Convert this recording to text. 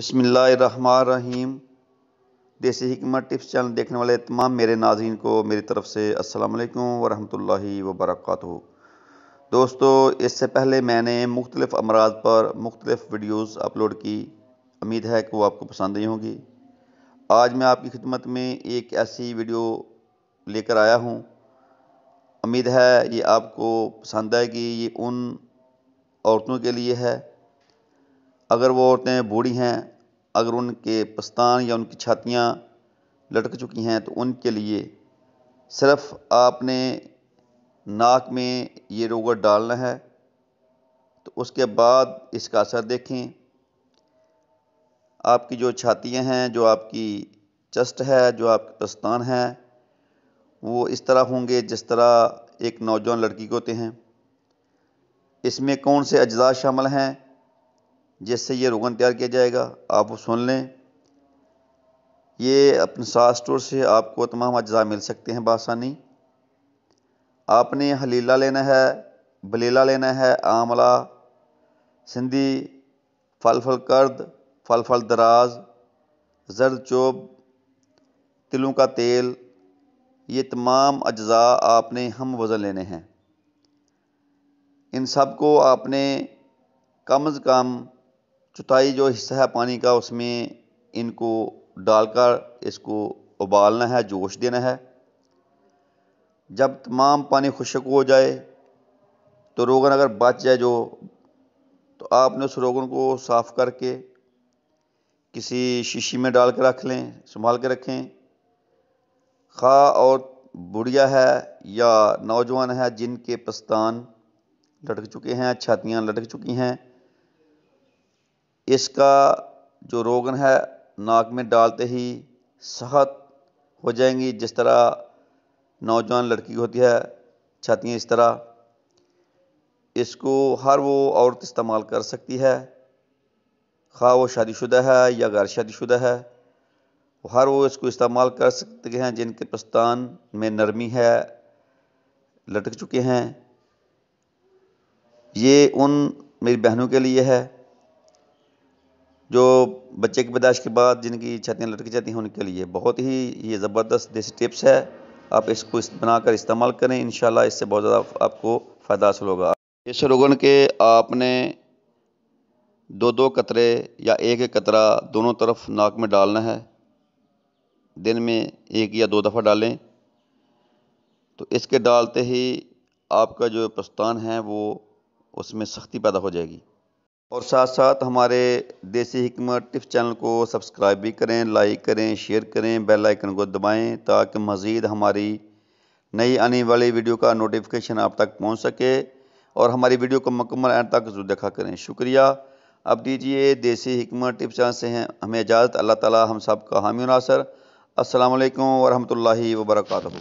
बसमीम देसी हमत टिप्स चैनल देखने वाले तमाम मेरे नाजीन को मेरी तरफ से अस्सलाम वालेकुम वरहमतुल्लाहि वबरकत दोस्तों इससे पहले मैंने मुख्तलिफ़ अमराज पर मुख्तलिफ़ वीडियोस अपलोड की उम्मीद है कि वो आपको पसंद ही होंगी आज मैं आपकी खिदमत में एक ऐसी वीडियो लेकर आया हूँ उम्मीद है ये आपको पसंद आएगी ये उन औरतों के लिए है अगर वो औरतें बूढ़ी हैं अगर उनके पस्तान या उनकी छातियाँ लटक चुकी हैं तो उनके लिए सिर्फ़ आपने नाक में ये रोगट डालना है तो उसके बाद इसका असर देखें आपकी जो छातियाँ हैं जो आपकी चस्ट है जो आपके पस्तान है वो इस तरह होंगे जिस तरह एक नौजवान लड़की के होते हैं इसमें कौन से अज्जा शामिल हैं जिससे ये रोगन तैयार किया जाएगा आप वो सुन लें ये अपने सास स्टोर से आपको तमाम अज्जा मिल सकते हैं बासानी आपने हलीला लेना है बलीला लेना है आंवला सिंधी फल फल कर्द फल फल दराज जर्द चोब तिलों का तेल ये तमाम अज्जा आपने हम वज़न लेने हैं इन सब को आपने कम अज़ कम चौथाई जो हिस्सा है पानी का उसमें इनको डालकर इसको उबालना है जोश देना है जब तमाम पानी खुशक हो जाए तो रोगन अगर बच जाए जो तो आपने उस रोगन को साफ़ करके किसी शीशी में डाल के रख लें संभाल के रखें खा और बुढ़िया है या नौजवान है जिनके पस्तान लटक चुके हैं छातियाँ लटक चुकी हैं इसका जो रोगन है नाक में डालते ही सहत हो जाएंगी जिस तरह नौजवान लड़की होती है छातियाँ इस तरह इसको हर वो औरत इस्तेमाल कर सकती है खा वो शादीशुदा है या गैर शादीशुदा है हर वो इसको इस्तेमाल कर सकते हैं जिनके पस्तान में नरमी है लटक चुके हैं ये उन मेरी बहनों के लिए है जो बच्चे की पैदाइश के बाद जिनकी छतियाँ लटकी जाती हैं उनके लिए बहुत ही ये ज़बरदस्त देसी टिप्स है आप इसको इस बनाकर इस्तेमाल करें इन इससे बहुत ज़्यादा आपको फ़ायदा हासिल होगा ये रोगन के आपने दो दो कतरे या एक एक कतरा दोनों तरफ नाक में डालना है दिन में एक या दो दफ़ा डालें तो इसके डालते ही आपका जो प्रस्थान है वो उसमें सख्ती पैदा हो जाएगी और साथ साथ हमारे देसी हिकमत टिप्स चैनल को सब्सक्राइब भी करें लाइक करें शेयर करें बेल आइकन को दबाएं ताकि मज़ीद हमारी नई आने वाली वीडियो का नोटिफिकेशन आप तक पहुंच सके और हमारी वीडियो को मुकम्मल एंड तक जरूर देखा करें शुक्रिया अब दीजिए देसी हिकमत टिप्स चैनल से हैं हमें इजाज़त अल्लाह ताला हम सब का हामी नासर असलकम वरहमल वर्का